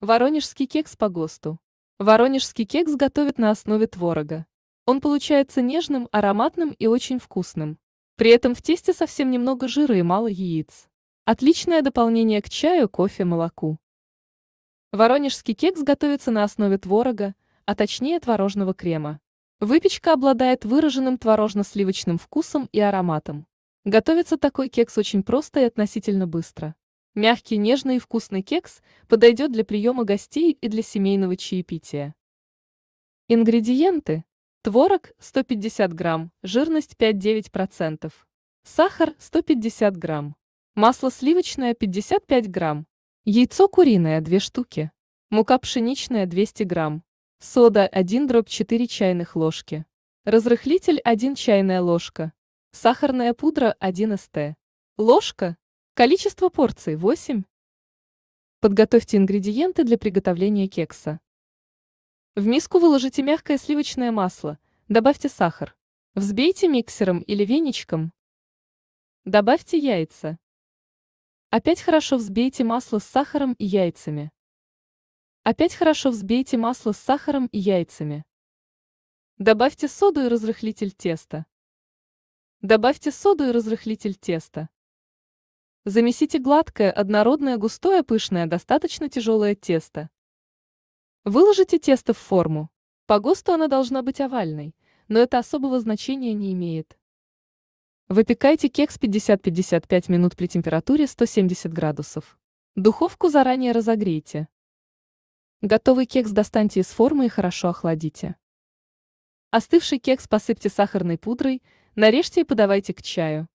Воронежский кекс по ГОСТу. Воронежский кекс готовят на основе творога. Он получается нежным, ароматным и очень вкусным. При этом в тесте совсем немного жира и мало яиц. Отличное дополнение к чаю, кофе, молоку. Воронежский кекс готовится на основе творога, а точнее творожного крема. Выпечка обладает выраженным творожно-сливочным вкусом и ароматом. Готовится такой кекс очень просто и относительно быстро. Мягкий, нежный и вкусный кекс подойдет для приема гостей и для семейного чаепития. Ингредиенты. Творог 150 грамм, жирность 5-9%. Сахар 150 грамм. Масло сливочное 55 грамм. Яйцо куриное 2 штуки. Мука пшеничная 200 грамм. Сода 1 дробь 4 чайных ложки. Разрыхлитель 1 чайная ложка. Сахарная пудра 1 ст. Ложка Количество порций – 8. Подготовьте ингредиенты для приготовления кекса. В миску выложите мягкое сливочное масло, добавьте сахар. Взбейте миксером или веничком. Добавьте яйца. Опять хорошо взбейте масло с сахаром и яйцами. Опять хорошо взбейте масло с сахаром и яйцами. Добавьте соду и разрыхлитель теста. Добавьте соду и разрыхлитель теста. Замесите гладкое, однородное, густое, пышное, достаточно тяжелое тесто. Выложите тесто в форму. По ГОСТу она должна быть овальной, но это особого значения не имеет. Выпекайте кекс 50-55 минут при температуре 170 градусов. Духовку заранее разогрейте. Готовый кекс достаньте из формы и хорошо охладите. Остывший кекс посыпьте сахарной пудрой, нарежьте и подавайте к чаю.